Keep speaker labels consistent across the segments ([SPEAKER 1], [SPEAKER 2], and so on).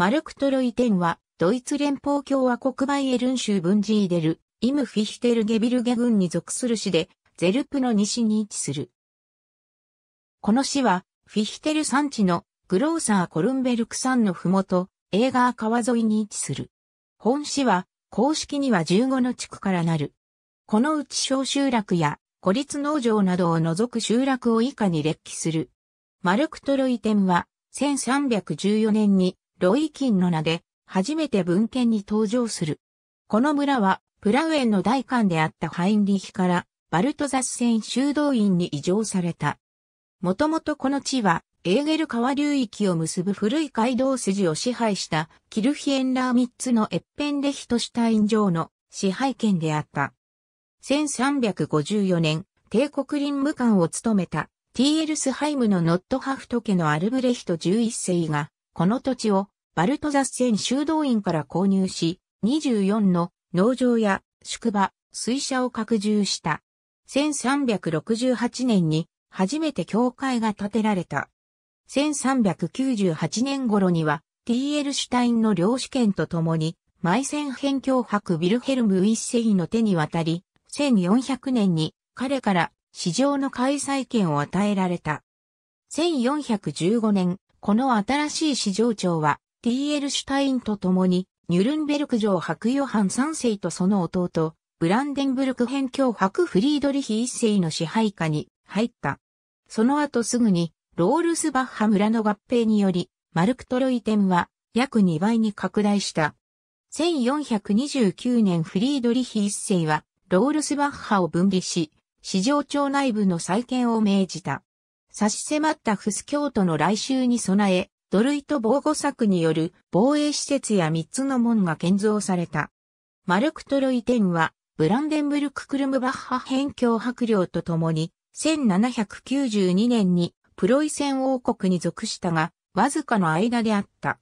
[SPEAKER 1] マルクトロイテンは、ドイツ連邦共和国バイエルン州ブンジーデル、イムフィヒテルゲビルゲ郡に属する市で、ゼルプの西に位置する。この市は、フィヒテル山地のグローサー・コルンベルク山のふもと、エーガー川沿いに位置する。本市は、公式には15の地区からなる。このうち小集落や孤立農場などを除く集落を以下に列記する。マルクトロイテンは1314年にロイキンの名で、初めて文献に登場する。この村は、プラウエンの大官であったハインリヒから、バルトザス戦修道院に移譲された。もともとこの地は、エーゲル川流域を結ぶ古い街道筋を支配したキルヒエンラーミッツのエッペンレヒトシュタイン城の支配権であった。1354年、帝国林務官を務めたティエルスハイムのノットハフト家のアルブレヒト11世が、この土地をバルトザスセン修道院から購入し、24の農場や宿場、水車を拡充した。1368年に初めて教会が建てられた。1398年頃には T.L. シュタインの領主権とともに、埋線編教博ビルヘルム一世の手に渡り、1400年に彼から市場の開催権を与えられた。1415年、この新しい市場長は T.L. シュタインと共に、ニュルンベルク城白ヨハン三世とその弟、ブランデンブルク編境白フリードリヒ一世の支配下に入った。その後すぐに、ロールスバッハ村の合併により、マルクトロイ店は約2倍に拡大した。1429年フリードリヒ一世は、ロールスバッハを分離し、市場町内部の再建を命じた。差し迫ったフス京都の来襲に備え、土塁と防護柵による防衛施設や3つの門が建造された。マルクトロイ店は、ブランデンブルク・クルムバッハ辺境白領と共に、1792年にプロイセン王国に属したが、わずかの間であった。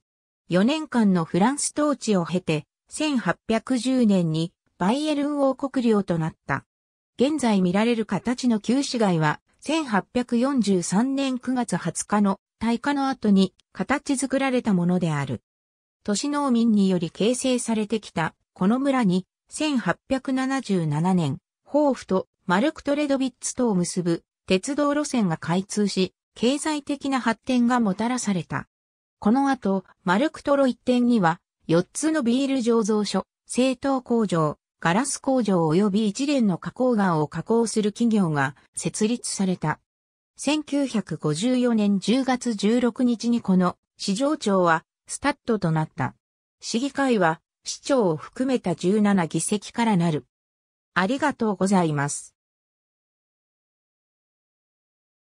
[SPEAKER 1] 4年間のフランス統治を経て、1810年にバイエルン王国領となった。現在見られる形の旧市街は、1843年9月20日の大化の後に形作られたものである。都市農民により形成されてきたこの村に1877年、豊フとマルクトレドビッツとを結ぶ鉄道路線が開通し、経済的な発展がもたらされた。この後、マルクトロ一点には、4つのビール醸造所、製糖工場、ガラス工場及び一連の加工岩を加工する企業が設立された。1954年10月16日にこの市場長はスタッドとなった。市議会は市長を含めた17議席からなる。ありがとうございます。